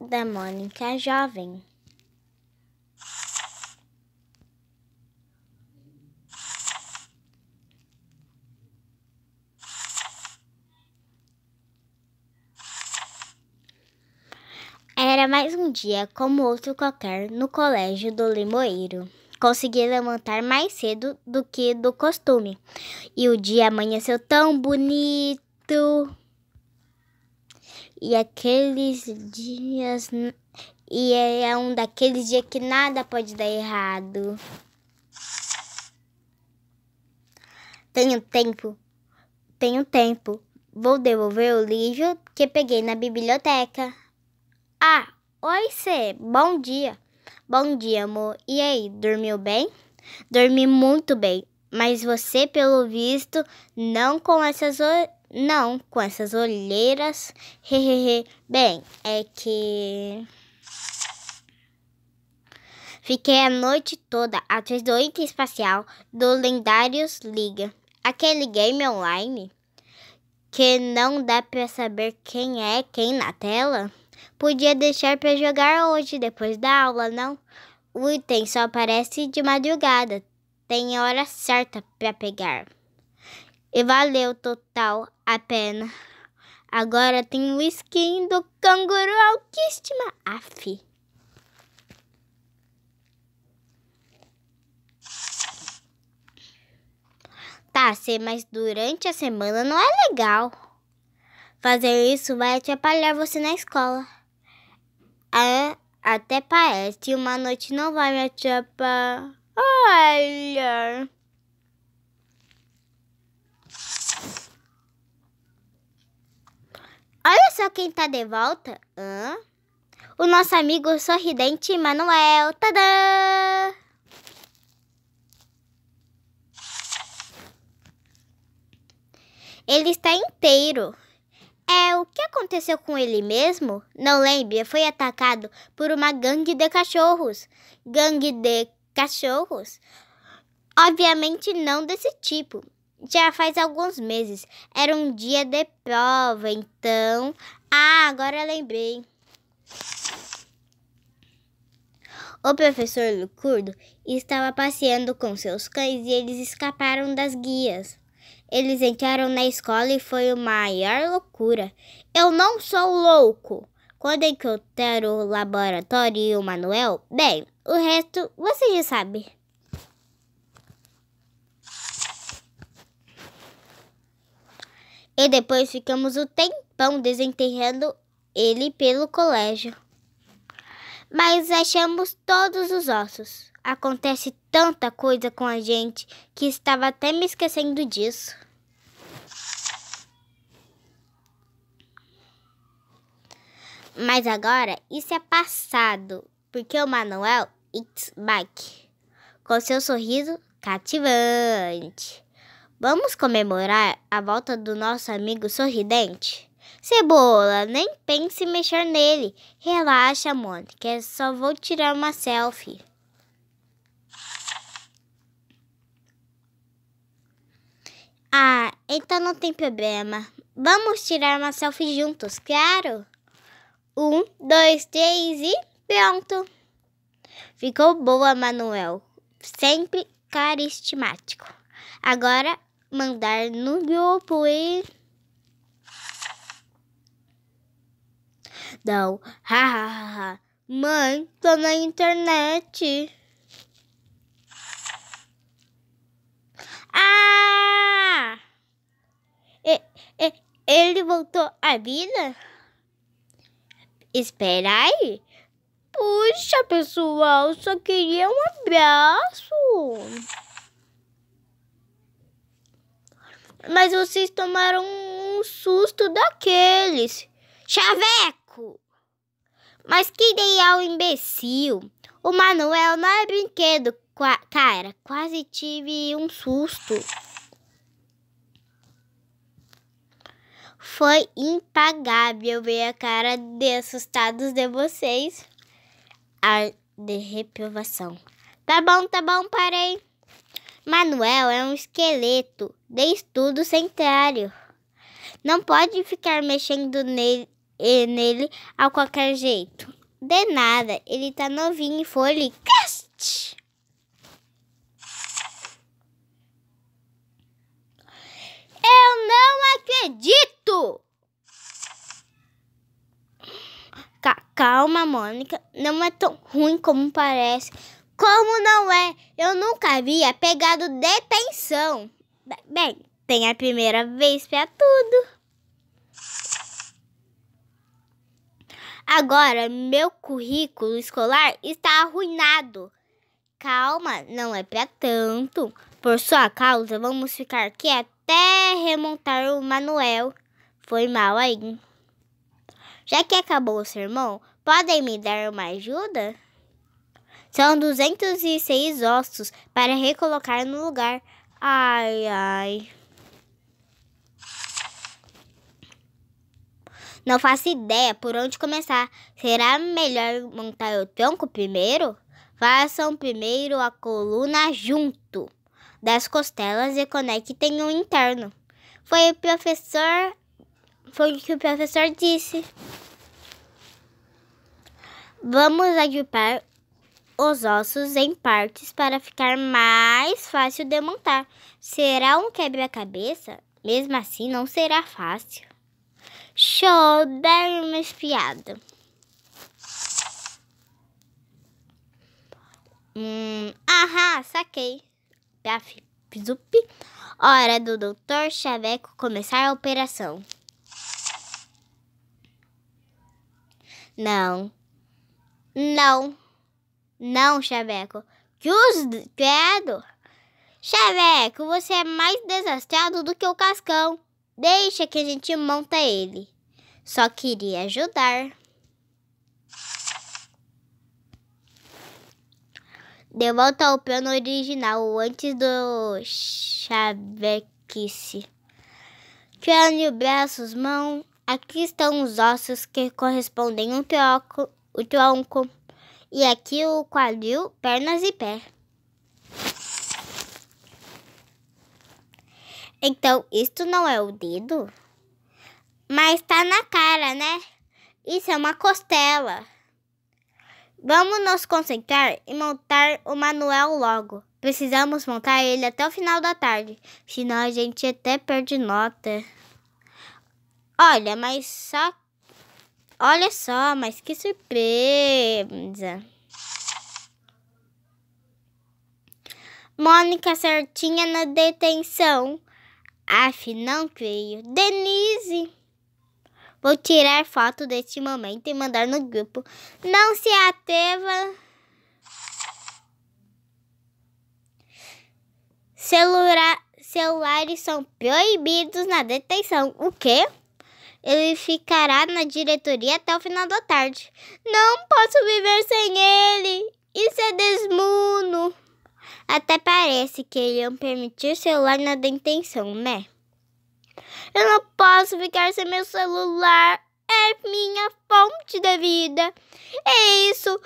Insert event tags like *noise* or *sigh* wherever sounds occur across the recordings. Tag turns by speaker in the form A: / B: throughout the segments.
A: da Mônica Jovem. Era mais um dia como outro qualquer no colégio do Limoeiro. Consegui levantar mais cedo do que do costume. E o dia amanheceu tão bonito e aqueles dias e é, é um daqueles dias que nada pode dar errado. Tenho tempo. Tenho tempo. Vou devolver o livro que peguei na biblioteca. Ah, oi, Cê. Bom dia. Bom dia, amor. E aí, dormiu bem? Dormi muito bem, mas você, pelo visto, não com essas não, com essas olheiras. *laughs* Hehehe. Bem, é que. Fiquei a noite toda atrás do item espacial do Lendários Liga, aquele game online que não dá para saber quem é quem na tela. Podia deixar para jogar hoje depois da aula, não? O item só aparece de madrugada. Tem hora certa para pegar e valeu total a pena. Agora tem o skin do canguru alquístima. Aff. Tá, Cê, mas durante a semana não é legal. Fazer isso vai atrapalhar você na escola. É, até parece. Uma noite não vai me atrapalhar. Olha só quem tá de volta. Hã? O nosso amigo sorridente Manuel. Tadã! Ele está inteiro. É, o que aconteceu com ele mesmo? Não lembro, foi atacado por uma gangue de cachorros. Gangue de cachorros? Obviamente não desse tipo já faz alguns meses. Era um dia de prova, então. Ah, agora lembrei. O professor Lucurdo estava passeando com seus cães e eles escaparam das guias. Eles entraram na escola e foi a maior loucura. Eu não sou louco! Quando encontrar o laboratório e o Manuel, bem, o resto você já sabe. E depois ficamos o tempão desenterrando ele pelo colégio. Mas achamos todos os ossos. Acontece tanta coisa com a gente que estava até me esquecendo disso. Mas agora isso é passado, porque o Manuel it's back com seu sorriso cativante. Vamos comemorar a volta do nosso amigo sorridente? Cebola, nem pense em mexer nele. Relaxa, Mônica, só vou tirar uma selfie. Ah, então não tem problema. Vamos tirar uma selfie juntos, claro? Um, dois, três e pronto! Ficou boa, Manuel. Sempre carismático. Agora mandar no grupo e. Não, ha. Mãe, tô na internet. Ah! E, e, ele voltou à vida? Espera aí. Puxa, pessoal, só queria um abraço. Mas vocês tomaram um susto daqueles. Chaveco! Mas que ideal imbecil! O Manuel não é brinquedo, Qua cara. Quase tive um susto. Foi impagável ver a cara de assustados de vocês. A de reprovação. Tá bom, tá bom, parei. Manuel é um esqueleto de estudo centenário. Não pode ficar mexendo nele, eh, nele a qualquer jeito. De nada, ele tá novinho e folha. Cast! Eu não acredito! Calma, Mônica. Não é tão ruim como parece. Como não é? Eu nunca havia é pegado detenção. Bem, tem a primeira vez para tudo. Agora, meu currículo escolar está arruinado. Calma, não é para tanto. Por sua causa, vamos ficar aqui até remontar o Manuel. Foi mal aí. Já que acabou o sermão, podem me dar uma ajuda? São 206 ossos para recolocar no lugar. Ai, ai. Não faço ideia por onde começar. Será melhor montar o tronco primeiro? Façam primeiro a coluna junto das costelas e conectem o interno. Foi o professor, foi o que o professor disse. Vamos agrupar os ossos em partes para ficar mais fácil de montar. Será um quebra-cabeça? Mesmo assim, não será fácil. Show, dar uma espiada. Hum, aham, saquei. Paf, zup. Hora do Dr. Chaveco começar a operação. Não. Não. Não, Chaveco. Jus, credo. Chaveco, você é mais desastrado do que o Cascão. Deixa que a gente monta ele. Só queria ajudar. De volta ao plano original, antes do chavequice. Crânio, braços, mão. Aqui estão os ossos que correspondem ao tronco, o tronco e aqui o quadril, pernas e pé. Então, isto não é o dedo? Mas tá na cara, né? Isso é uma costela. Vamos nos concentrar e montar o manual logo. Precisamos montar ele até o final da tarde, senão a gente até perde nota. Olha, mas só Olha só, mas que surpresa! Mônica certinha na detenção. Af, não creio. Denise! Vou tirar foto deste momento e mandar no grupo. Não se ateva. Celula celulares são proibidos na detenção. O quê? Ele ficará na diretoria até o final da tarde. Não posso viver sem ele! Isso é desmuno. Até parece que ele iriam permitir celular na detenção, né? Eu não posso ficar sem meu celular. É minha fonte da vida. É isso.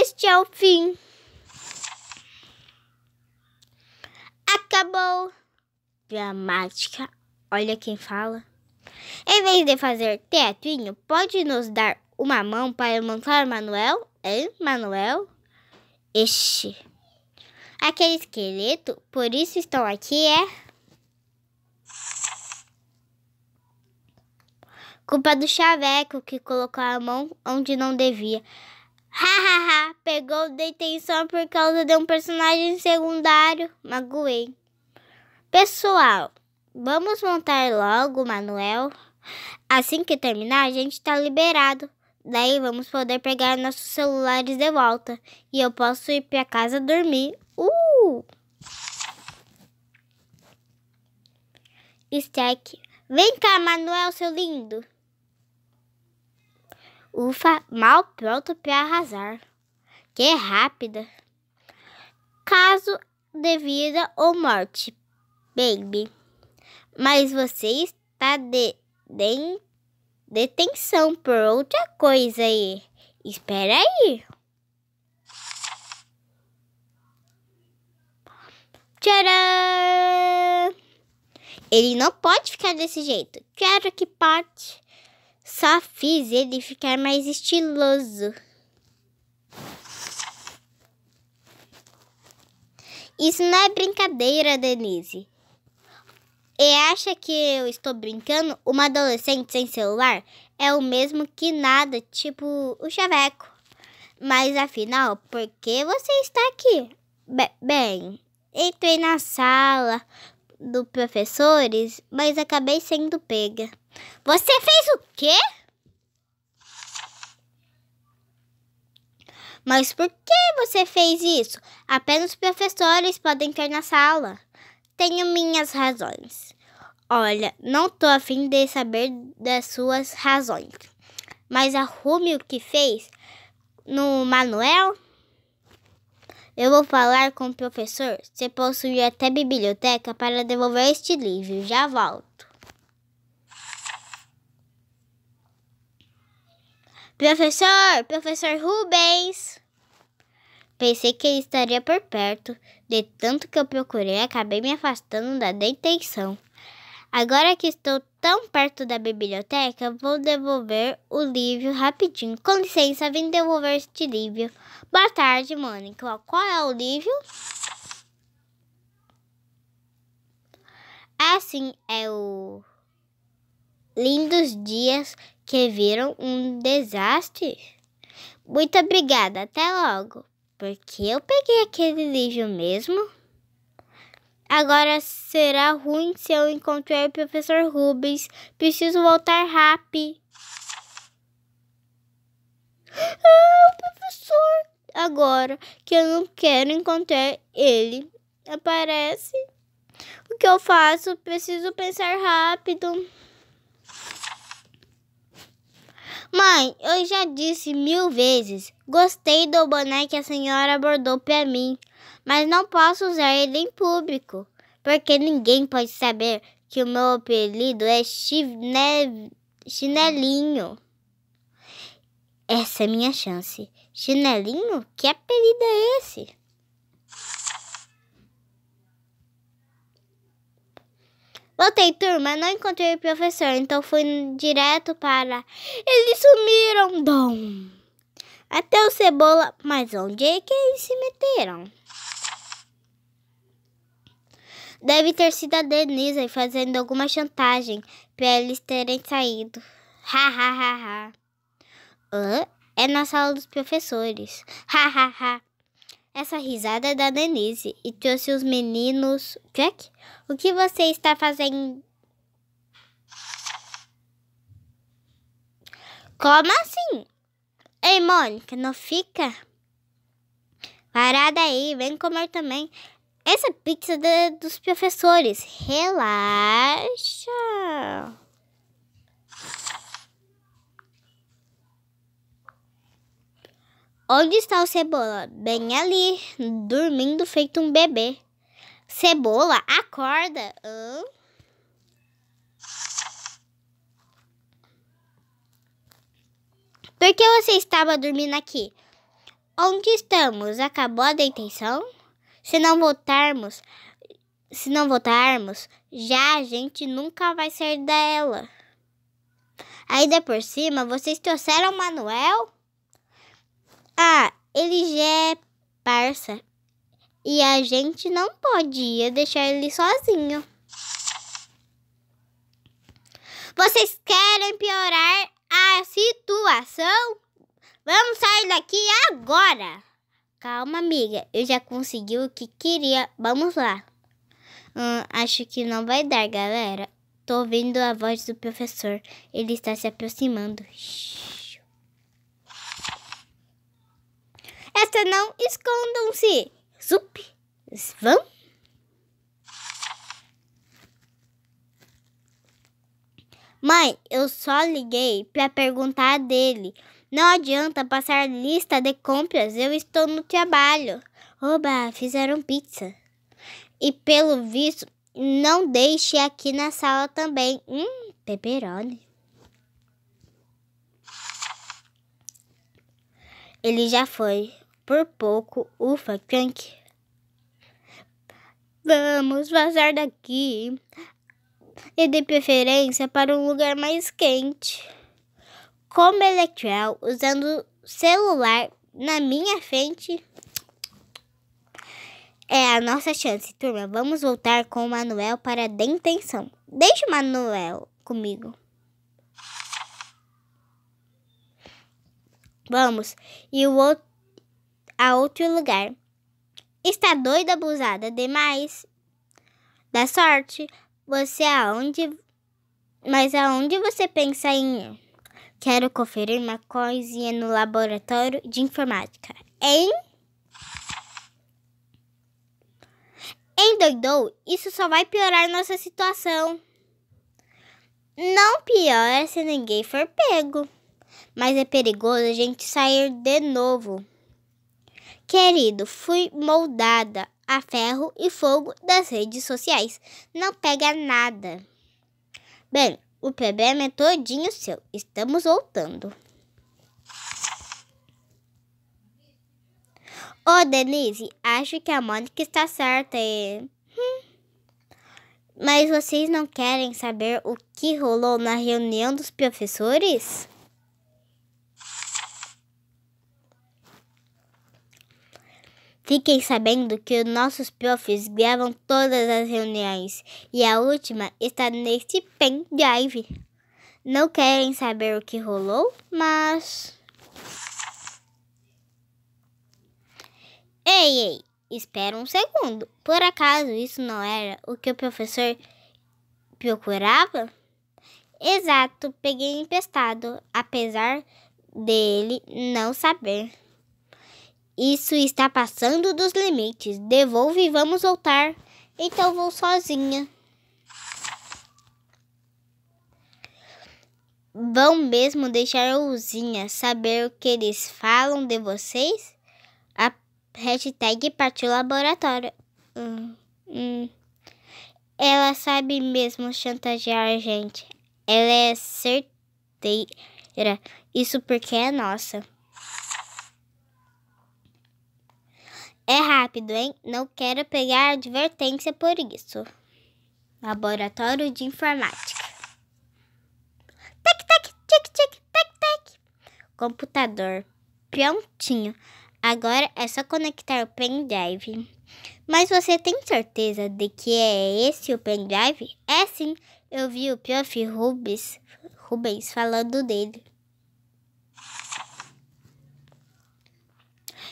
A: Este é o fim. Acabou. Gramática. Olha quem fala. Em vez de fazer teatrinho, pode nos dar uma mão para montar Manuel? Hein, Manuel? Este. Aquele esqueleto, por isso estão aqui, é? Culpa do chaveco que colocou a mão onde não devia. Hahaha, pegou detenção por causa de um personagem secundário. Magoei. Pessoal, Vamos montar logo, Manuel. Assim que terminar, a gente tá liberado. Daí vamos poder pegar nossos celulares de volta. E eu posso ir pra casa dormir. Uh! Stack. Vem cá, Manuel, seu lindo. Ufa, mal pronto pra arrasar. Que rápida. Caso de vida ou morte, baby mas você está de, de detenção por outra coisa aí. Espera aí. Tcharam! Ele não pode ficar desse jeito. Claro que pode. Só fiz ele ficar mais estiloso. Isso não é brincadeira, Denise. E acha que eu estou brincando? Uma adolescente sem celular é o mesmo que nada, tipo o chaveco. Mas afinal, por que você está aqui? bem, entrei na sala dos professores, mas acabei sendo pega. Você fez o quê? Mas por que você fez isso? Apenas professores podem entrar na sala. Tenho minhas razões. Olha, não tô afim de saber das suas razões. Mas arrume o que fez no Manuel? Eu vou falar com o professor. Você possui até biblioteca para devolver este livro. Já volto. Professor, professor Rubens. Pensei que ele estaria por perto. De tanto que eu procurei, acabei me afastando da detenção. Agora que estou tão perto da biblioteca, vou devolver o livro rapidinho. Com licença, vim devolver este livro. Boa tarde, Mônica. Qual é o livro? Assim é o Lindos Dias que viram um desastre. Muito obrigada, até logo. Porque eu peguei aquele livro mesmo. Agora será ruim se eu encontrar o professor Rubens. Preciso voltar rápido. Ah, professor! Agora que eu não quero encontrar ele, aparece. O que eu faço? Preciso pensar rápido. Mãe, eu já disse mil vezes. Gostei do boné que a senhora bordou para mim, mas não posso usar ele em público, porque ninguém pode saber que o meu apelido é chine... Chinelinho. Essa é minha chance. Chinelinho? Que apelido é esse? Voltei, turma, não encontrei o professor, então fui direto para. Eles sumiram, Dom! Até o cebola. Mas onde é que eles se meteram? Deve ter sido a Denise fazendo alguma chantagem para eles terem saído. *laughs* Ha ha ha ha. Hã? É na sala dos professores. Ha ha ha. Essa risada é da Denise e trouxe os meninos. Jack, o que você está fazendo? Como assim? Ei, Mônica, não fica parada aí, vem comer também. Essa pizza dos professores. Relaxa. Onde está o Cebola? Bem ali, dormindo feito um bebê. Cebola, acorda! Hã? Por que você estava dormindo aqui? Onde estamos? Acabou a detenção? Se não voltarmos, se não voltarmos, já a gente nunca vai sair dela. Ainda por cima, vocês trouxeram o Manuel? Ah, ele já é parça. E a gente não podia deixar ele sozinho. Vocês querem piorar a situação? Vamos sair daqui agora! Calma, amiga. Eu já consegui o que queria. Vamos lá. Hum, acho que não vai dar, galera. Tô ouvindo a voz do professor. Ele está se aproximando. Shhh. Esta não escondam-se. Zup, vão. Mãe, eu só liguei para perguntar dele. Não adianta passar lista de compras, eu estou no trabalho. Oba, fizeram pizza. E pelo visto, não deixe aqui na sala também. Hum, pepperoni. Ele já foi. Por pouco, ufa, Crank. Vamos vazar daqui. E de preferência para um lugar mais quente. Como ele Electrel usando celular na minha frente. É a nossa chance, turma. Vamos voltar com o Manuel para a detenção. Deixe o Manuel comigo. Vamos. E o outro a outro lugar. Está doida, abusada demais. Da sorte, você aonde. Mas aonde você pensa em ir? Quero conferir uma coisinha no laboratório de informática. Hein? Endoidou? Isso só vai piorar nossa situação. Não piora se ninguém for pego. Mas é perigoso a gente sair de novo. Querido, fui moldada a ferro e fogo das redes sociais. Não pega nada. Bem, o problema é todinho seu. Estamos voltando. Ô, oh, Denise, acho que a Mônica está certa e... Hum. Mas vocês não querem saber o que rolou na reunião dos professores? Fiquem sabendo que nossos profs gravam todas as reuniões e a última está neste pendrive. Não querem saber o que rolou, mas. Ei, ei, espera um segundo. Por acaso isso não era o que o professor procurava? Exato, peguei emprestado, apesar dele não saber. Isso está passando dos limites. Devolve e vamos voltar. Então vou sozinha. Vão mesmo deixar a usinha saber o que eles falam de vocês? A hashtag partiu laboratório. Hum, hum. Ela sabe mesmo chantagear a gente. Ela é certeira. Isso porque é nossa. É rápido, hein? Não quero pegar advertência por isso. Laboratório de Informática. Tec, tec, tic, tic, tec, tec. Computador. Prontinho. Agora é só conectar o pendrive. Mas você tem certeza de que é esse o pendrive? É sim, eu vi o prof. Rubens, Rubens falando dele.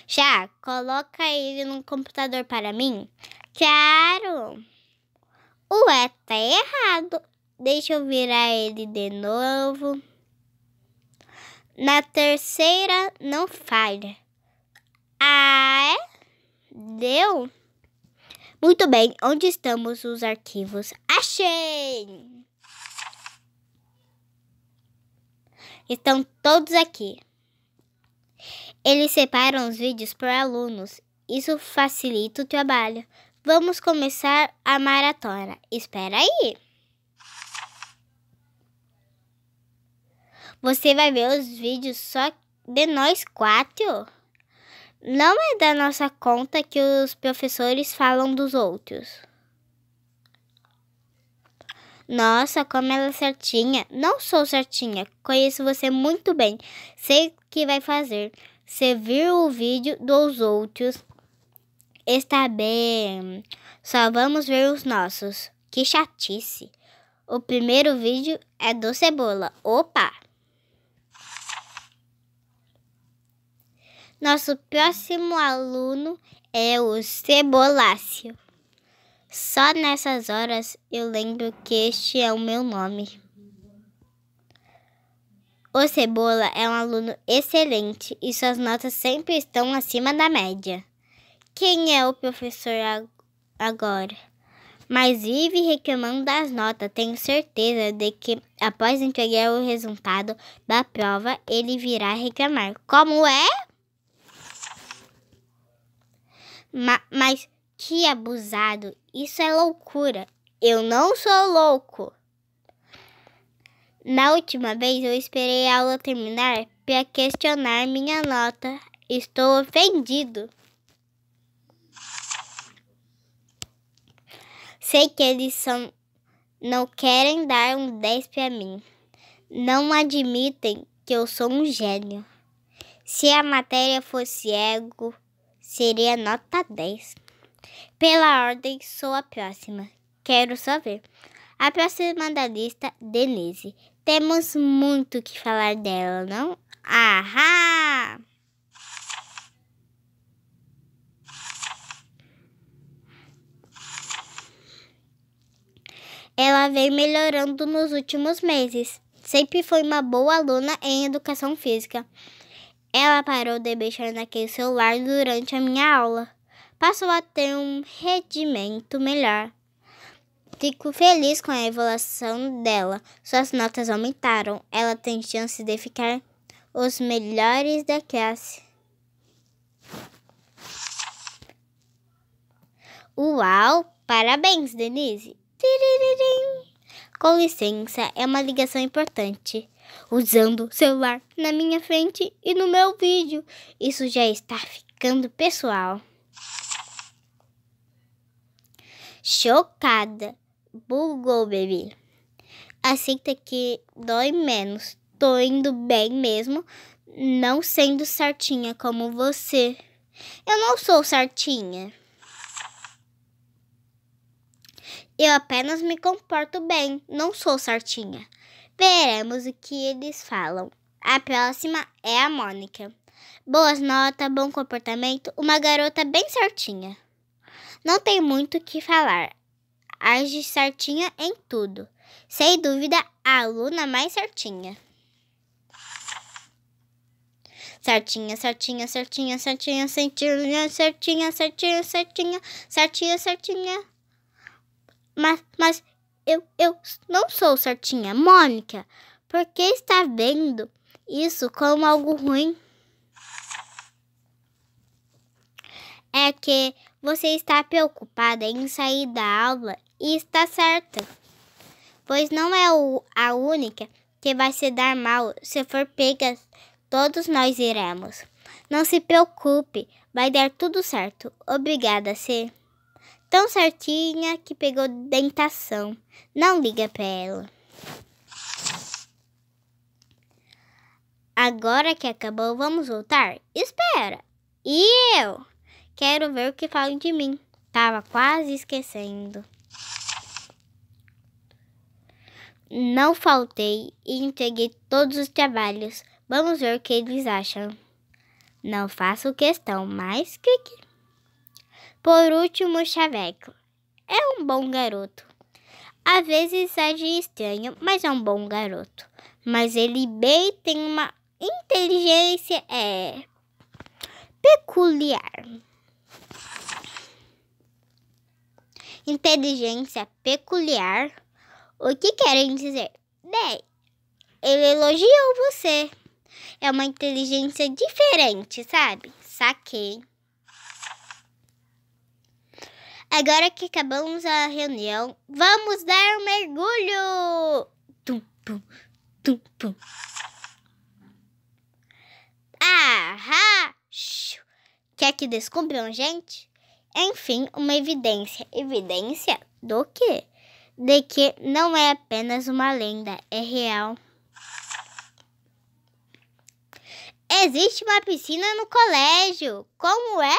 A: Já, coloca ele no computador para mim? Claro! Ué, tá errado. Deixa eu virar ele de novo. Na terceira, não falha. Ah, é? Deu? Muito bem, onde estamos os arquivos? Achei! Estão todos aqui. Eles separam os vídeos por alunos. Isso facilita o trabalho. Vamos começar a maratona. Espera aí! Você vai ver os vídeos só de nós quatro? Não é da nossa conta que os professores falam dos outros. Nossa, como ela é certinha. Não sou certinha. Conheço você muito bem. Sei o que vai fazer se viu o vídeo dos outros, está bem. Só vamos ver os nossos. Que chatice. O primeiro vídeo é do Cebola. Opa! Nosso próximo aluno é o Cebolácio. Só nessas horas eu lembro que este é o meu nome. O Cebola é um aluno excelente e suas notas sempre estão acima da média. Quem é o professor agora? Mas vive reclamando das notas. Tenho certeza de que após entregar o resultado da prova, ele virá reclamar. Como é? Ma mas que abusado! Isso é loucura! Eu não sou louco! Na última vez eu esperei a aula terminar para questionar minha nota. Estou ofendido. Sei que eles são, não querem dar um 10 para mim. Não admitem que eu sou um gênio. Se a matéria fosse ego, seria nota 10. Pela ordem, sou a próxima. Quero só ver. A próxima da lista, Denise. Temos muito que falar dela, não? Ahá! Ela vem melhorando nos últimos meses. Sempre foi uma boa aluna em educação física. Ela parou de mexer naquele celular durante a minha aula. Passou a ter um rendimento melhor. Fico feliz com a evolução dela. Suas notas aumentaram. Ela tem chance de ficar os melhores da classe. Uau! Parabéns, Denise! Tiriririm. Com licença, é uma ligação importante. Usando celular na minha frente e no meu vídeo. Isso já está ficando pessoal. Chocada! Bugou, bebê. Aceita que dói menos. Tô indo bem mesmo, não sendo certinha como você. Eu não sou certinha. Eu apenas me comporto bem, não sou certinha. Veremos o que eles falam. A próxima é a Mônica. Boas notas, bom comportamento, uma garota bem certinha. Não tem muito o que falar age certinha em tudo. Sem dúvida, a aluna mais certinha. Certinha, certinha, certinha, certinha, certinha, certinha, certinha, certinha, certinha, certinha. Mas, mas eu, eu não sou certinha. Mônica, por que está vendo isso como algo ruim? É que você está preocupada em sair da aula e está certa, pois não é a única que vai se dar mal. Se for pega, todos nós iremos. Não se preocupe, vai dar tudo certo. Obrigada, C. Tão certinha que pegou dentação. Não liga para ela. Agora que acabou, vamos voltar? Espera! E eu? Quero ver o que falam de mim. Tava quase esquecendo. Não faltei e entreguei todos os trabalhos. Vamos ver o que eles acham. Não faço questão, mas clique. Por último, Chaveco. É um bom garoto. Às vezes age estranho, mas é um bom garoto. Mas ele bem tem uma inteligência é peculiar. Inteligência peculiar o que querem dizer? Bem, ele elogiou você. É uma inteligência diferente, sabe? Saquei. Agora que acabamos a reunião, vamos dar um mergulho! Tum, tum tum, Ah! Ahá! Quer que descubram, gente? Enfim, uma evidência. Evidência do quê? de que não é apenas uma lenda, é real. Existe uma piscina no colégio. Como é?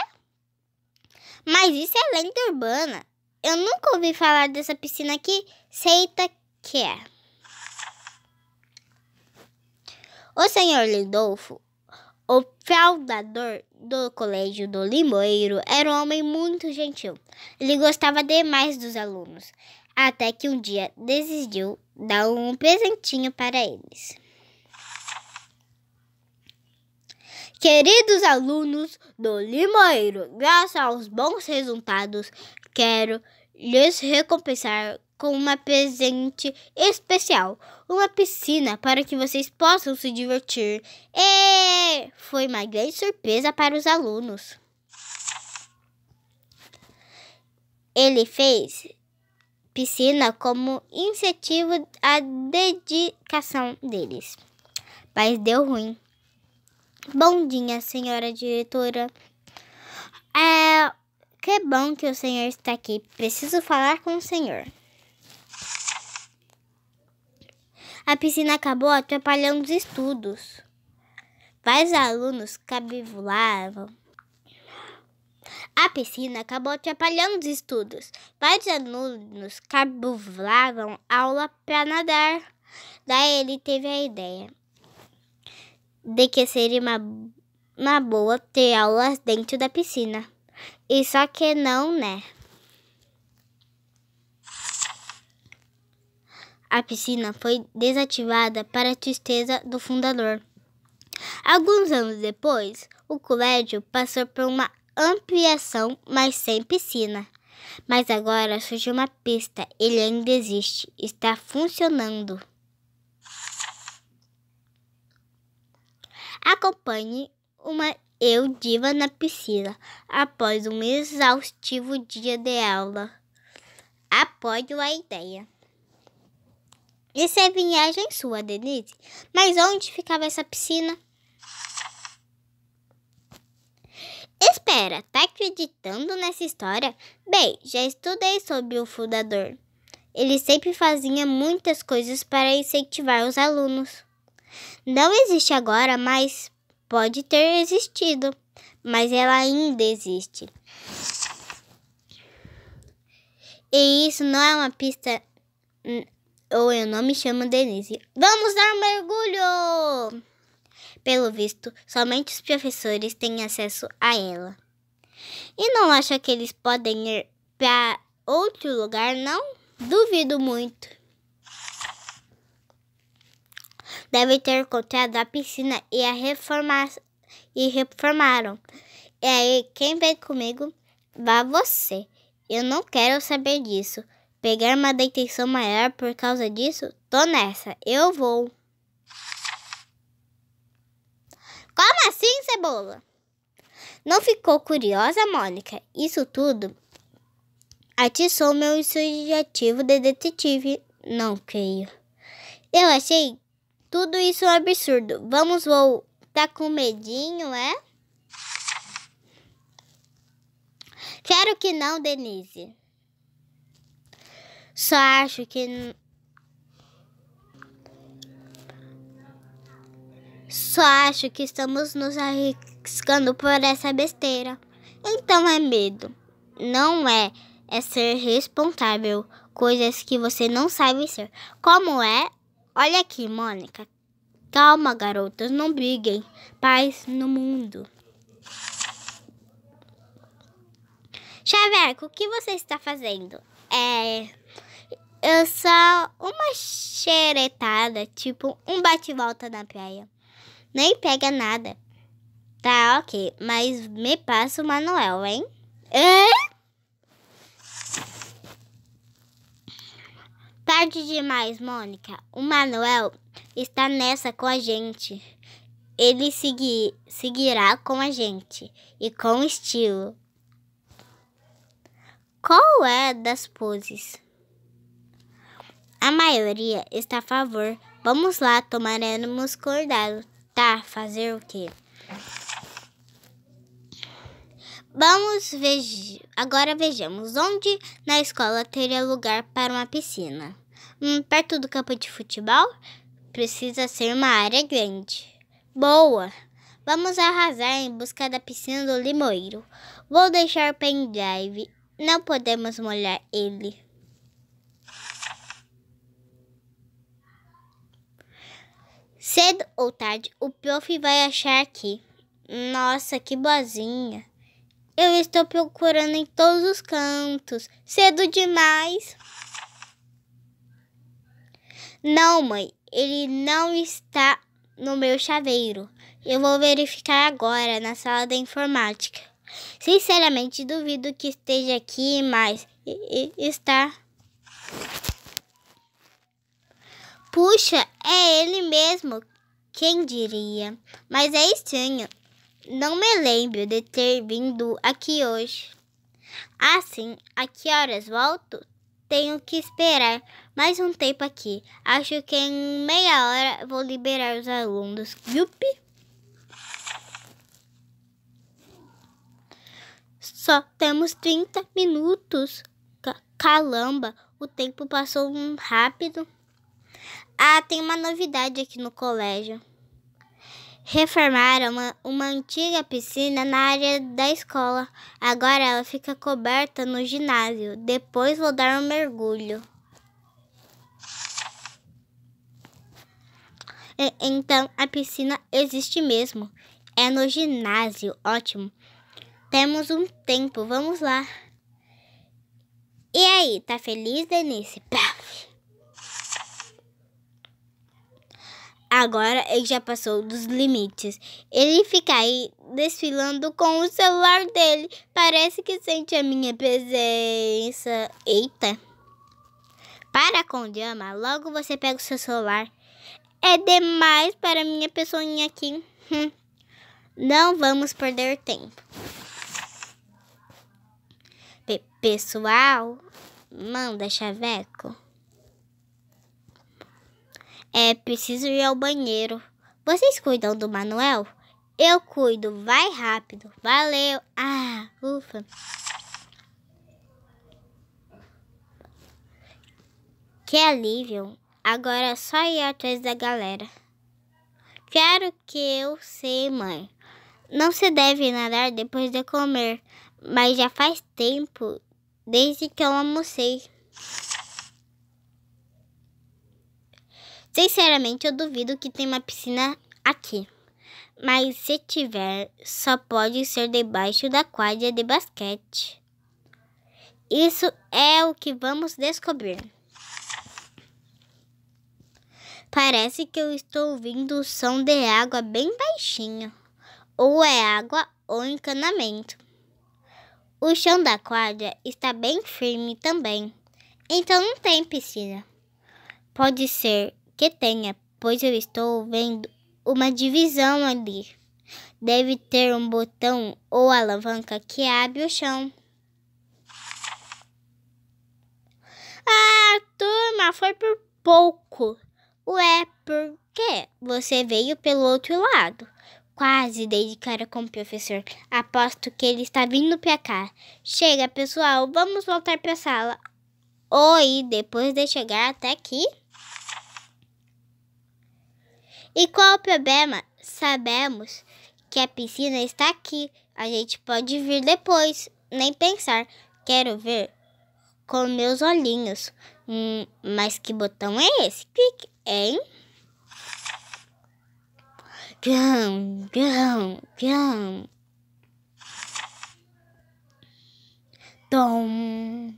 A: Mas isso é lenda urbana. Eu nunca ouvi falar dessa piscina aqui. Seita que é. O senhor Lindolfo, o fraudador do colégio do Limoeiro, era um homem muito gentil. Ele gostava demais dos alunos até que um dia decidiu dar um presentinho para eles. Queridos alunos do Limoeiro, graças aos bons resultados, quero lhes recompensar com uma presente especial, uma piscina para que vocês possam se divertir. E foi uma grande surpresa para os alunos. Ele fez piscina como incentivo à dedicação deles. Mas deu ruim. Bom dia, senhora diretora. É, que bom que o senhor está aqui. Preciso falar com o senhor. A piscina acabou atrapalhando os estudos. Vários alunos cabivulavam a piscina acabou atrapalhando os estudos. Vários alunos cabulavam aula para nadar. Daí ele teve a ideia de que seria uma, uma boa ter aulas dentro da piscina. E só que não, né? A piscina foi desativada para a tristeza do fundador. Alguns anos depois, o colégio passou por uma ampliação, mas sem piscina. Mas agora surgiu uma pista, ele ainda existe, está funcionando. Acompanhe uma eu diva na piscina após um exaustivo dia de aula. Apoio a ideia. Isso é viagem sua, Denise. Mas onde ficava essa piscina? Espera, tá acreditando nessa história? Bem, já estudei sobre o fundador. Ele sempre fazia muitas coisas para incentivar os alunos. Não existe agora, mas pode ter existido, mas ela ainda existe. E isso não é uma pista. Hum, ou eu não me chamo Denise. Vamos dar um mergulho! Pelo visto, somente os professores têm acesso a ela. E não acha que eles podem ir para outro lugar, não? Duvido muito. Deve ter encontrado a piscina e a reformar, e reformaram. E aí, quem vem comigo, vá você. Eu não quero saber disso. Pegar uma detenção maior por causa disso? Tô nessa. Eu vou. Como assim, cebola? Não ficou curiosa, Mônica? Isso tudo atiçou meu sugestivo de detetive. Não, creio. Eu achei tudo isso um absurdo. Vamos, voltar com medinho, é? Quero que não, Denise. Só acho que Só acho que estamos nos arriscando por essa besteira. Então é medo. Não é. É ser responsável. Coisas que você não sabe ser. Como é? Olha aqui, Mônica. Calma, garotas, não briguem. Paz no mundo. Xaveco, o que você está fazendo? É. Eu sou uma xeretada, tipo um bate-volta na praia nem pega nada. Tá, ok, mas me passa o manual, hein? Tarde demais, Mônica. O Manuel está nessa com a gente. Ele segui seguirá com a gente e com estilo. Qual é das poses? A maioria está a favor. Vamos lá, tomaremos cuidado. Tá, fazer o quê? Vamos ver. Agora vejamos onde na escola teria lugar para uma piscina. Hum, perto do campo de futebol? Precisa ser uma área grande. Boa! Vamos arrasar em busca da piscina do limoeiro. Vou deixar o pendrive. Não podemos molhar ele. Cedo ou tarde, o prof vai achar que, nossa, que boazinha. Eu estou procurando em todos os cantos. Cedo demais. Não, mãe, ele não está no meu chaveiro. Eu vou verificar agora na sala da informática. Sinceramente, duvido que esteja aqui, mas está. Puxa, é ele mesmo. Quem diria? Mas é estranho. Não me lembro de ter vindo aqui hoje. Assim, ah, a que horas volto? Tenho que esperar mais um tempo aqui. Acho que em meia hora vou liberar os alunos. Yupi! Só temos 30 minutos. Calamba, o tempo passou rápido. Ah, tem uma novidade aqui no colégio. Reformaram uma, uma antiga piscina na área da escola. Agora ela fica coberta no ginásio. Depois vou dar um mergulho. E, então a piscina existe mesmo. É no ginásio. Ótimo. Temos um tempo. Vamos lá. E aí, tá feliz, Denise? Paf! Agora ele já passou dos limites. Ele fica aí desfilando com o celular dele. Parece que sente a minha presença. Eita! Para com Diama, logo você pega o seu celular. É demais para minha pessoinha aqui. Hum. Não vamos perder tempo. pessoal, manda chaveco. É, preciso ir ao banheiro. Vocês cuidam do Manuel? Eu cuido, vai rápido. Valeu. Ah, ufa. Que alívio. Agora é só ir atrás da galera. Claro que eu sei, mãe. Não se deve nadar depois de comer, mas já faz tempo desde que eu almocei. Sinceramente, eu duvido que tenha uma piscina aqui. Mas se tiver, só pode ser debaixo da quadra de basquete. Isso é o que vamos descobrir. Parece que eu estou ouvindo o som de água bem baixinho. Ou é água ou encanamento. O chão da quadra está bem firme também. Então não tem piscina. Pode ser que tenha, pois eu estou vendo uma divisão ali. Deve ter um botão ou alavanca que abre o chão. Ah, turma, foi por pouco. Ué, por quê? Você veio pelo outro lado. Quase dei de cara com o professor. Aposto que ele está vindo para cá. Chega, pessoal, vamos voltar para a sala. Oi, depois de chegar até aqui. E qual o problema? Sabemos que a piscina está aqui. A gente pode vir depois. Nem pensar. Quero ver com meus olhinhos. Hum, mas que botão é esse? Clique, hein? Grão, grão, grão. Dom.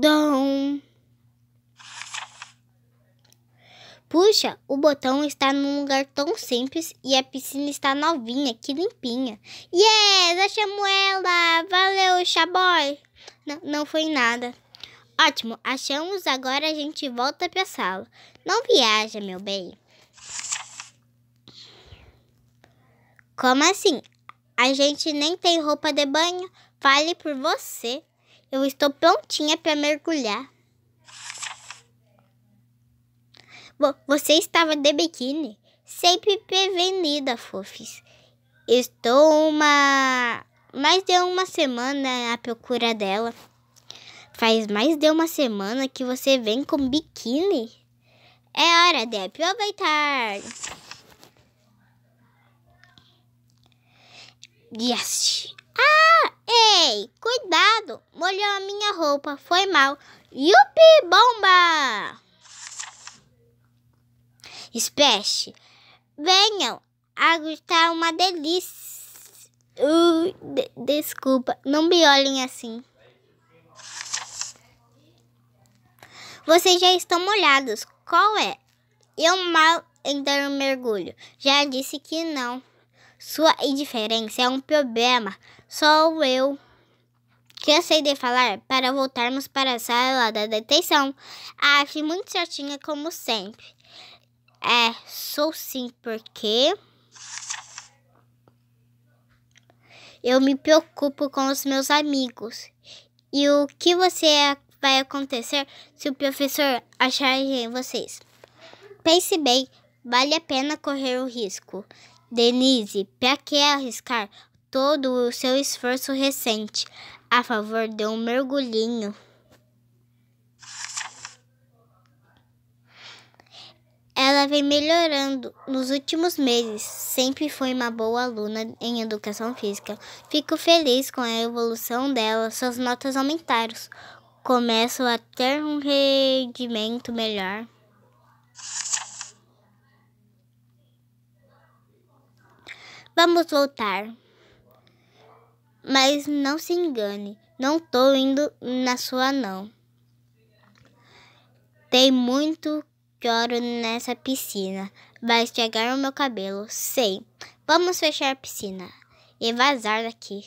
A: Dom. Puxa, o botão está num lugar tão simples e a piscina está novinha, que limpinha. Yes, achamos ela! Valeu, chaboy. Não, não foi nada. Ótimo, achamos, agora a gente volta para a sala. Não viaja, meu bem. Como assim? A gente nem tem roupa de banho? Fale por você. Eu estou prontinha para mergulhar. Você estava de biquíni? Sempre prevenida, Fofis. Estou uma. mais de uma semana à procura dela. Faz mais de uma semana que você vem com biquíni? É hora de aproveitar! Yes! Ah! Ei! Cuidado! Molhou a minha roupa, foi mal! Yupi! Bomba! Espeche, Venham, água está é uma delícia. Uh, de desculpa, não me olhem assim. Vocês já estão molhados. Qual é? Eu mal em dar um mergulho. Já disse que não. Sua indiferença é um problema. Só eu. Cansei de falar para voltarmos para a sala da detenção. Acho muito certinha como sempre. É, sou sim, porque eu me preocupo com os meus amigos. E o que você é, vai acontecer se o professor achar em vocês? Pense bem, vale a pena correr o risco. Denise, para que arriscar todo o seu esforço recente a favor de um mergulhinho? Ela vem melhorando nos últimos meses. Sempre foi uma boa aluna em educação física. Fico feliz com a evolução dela. Suas notas aumentaram. Começo a ter um rendimento melhor. Vamos voltar. Mas não se engane, não tô indo na sua não. Tem muito Pioro nessa piscina. Vai estragar o meu cabelo. Sei. Vamos fechar a piscina e vazar daqui.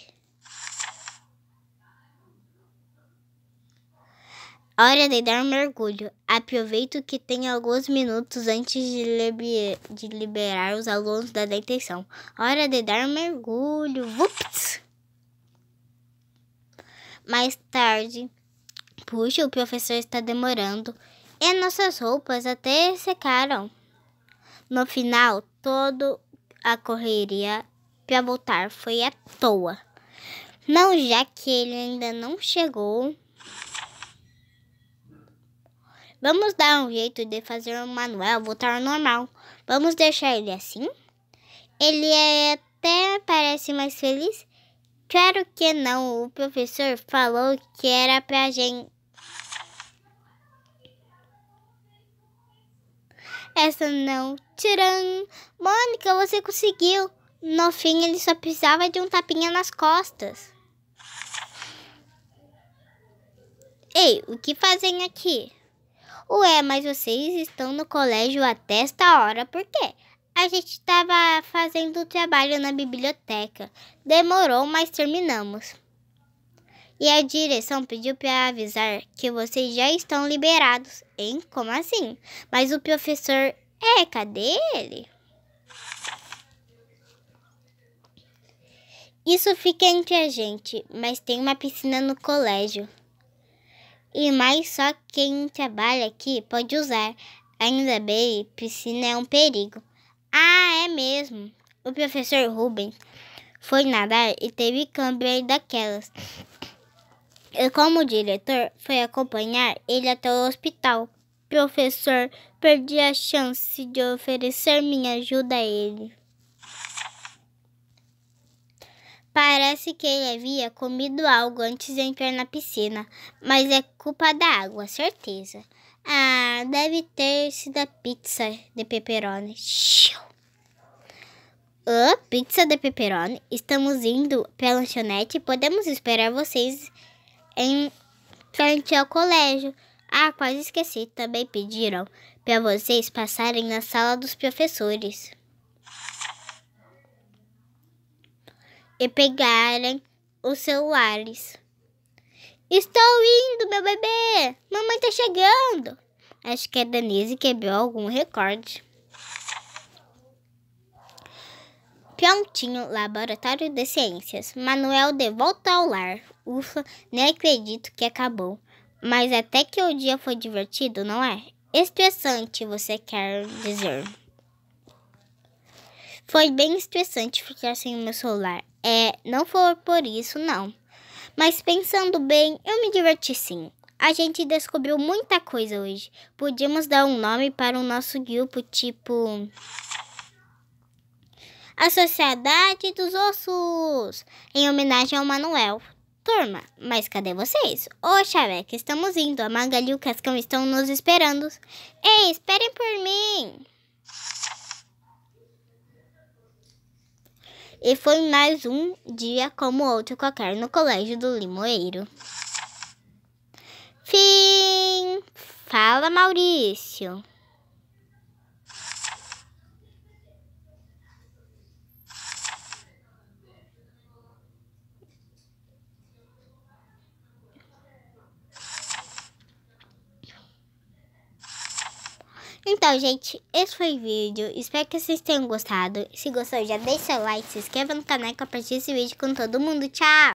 A: Hora de dar um mergulho. Aproveito que tem alguns minutos antes de, liber, de liberar os alunos da detenção. Hora de dar um mergulho. Vups! Mais tarde. Puxa, o professor está demorando e nossas roupas até secaram. No final, toda a correria para voltar foi à toa. Não, já que ele ainda não chegou. Vamos dar um jeito de fazer o Manuel voltar ao normal. Vamos deixar ele assim? Ele é até parece mais feliz. Claro que não, o professor falou que era pra gente Essa não. Tcharam! Mônica, você conseguiu! No fim, ele só precisava de um tapinha nas costas. Ei, o que fazem aqui? Ué, mas vocês estão no colégio até esta hora, por quê? A gente estava fazendo o trabalho na biblioteca. Demorou, mas terminamos e a direção pediu para avisar que vocês já estão liberados. Hein? Como assim? Mas o professor. É, cadê ele? Isso fica entre a gente, mas tem uma piscina no colégio. E mais só quem trabalha aqui pode usar. Ainda bem, piscina é um perigo. Ah, é mesmo. O professor Rubens foi nadar e teve câimbra daquelas. E Como diretor, foi acompanhar ele até o hospital. Professor, perdi a chance de oferecer minha ajuda a ele. Parece que ele havia comido algo antes de entrar na piscina, mas é culpa da água, certeza. Ah, deve ter sido a pizza de pepperoni. Oh, pizza de pepperoni. Estamos indo pela lanchonete e podemos esperar vocês em frente ao colégio. Ah, quase esqueci, também pediram para vocês passarem na sala dos professores e pegarem os celulares. Estou indo, meu bebê! Mamãe tá chegando! Acho que a Denise quebrou algum recorde. Prontinho, Laboratório de Ciências. Manuel de volta ao lar. Ufa, nem acredito que acabou. Mas até que o dia foi divertido, não é? Estressante, você quer dizer. Foi bem estressante ficar sem o meu celular. É, não foi por isso, não. Mas pensando bem, eu me diverti sim. A gente descobriu muita coisa hoje. Podíamos dar um nome para o nosso grupo, tipo. A Sociedade dos Ossos, em homenagem ao Manuel. Turma, mas cadê vocês? Ô, Xaveca, estamos indo. A Magali e o Cascão estão nos esperando. Ei, esperem por mim! E foi mais um dia como outro qualquer no Colégio do Limoeiro. Fim! Fala, Maurício! Então, gente, esse foi o vídeo. Espero que vocês tenham gostado. Se gostou, já deixa seu like, se inscreva no canal e compartilhe esse vídeo com todo mundo. Tchau!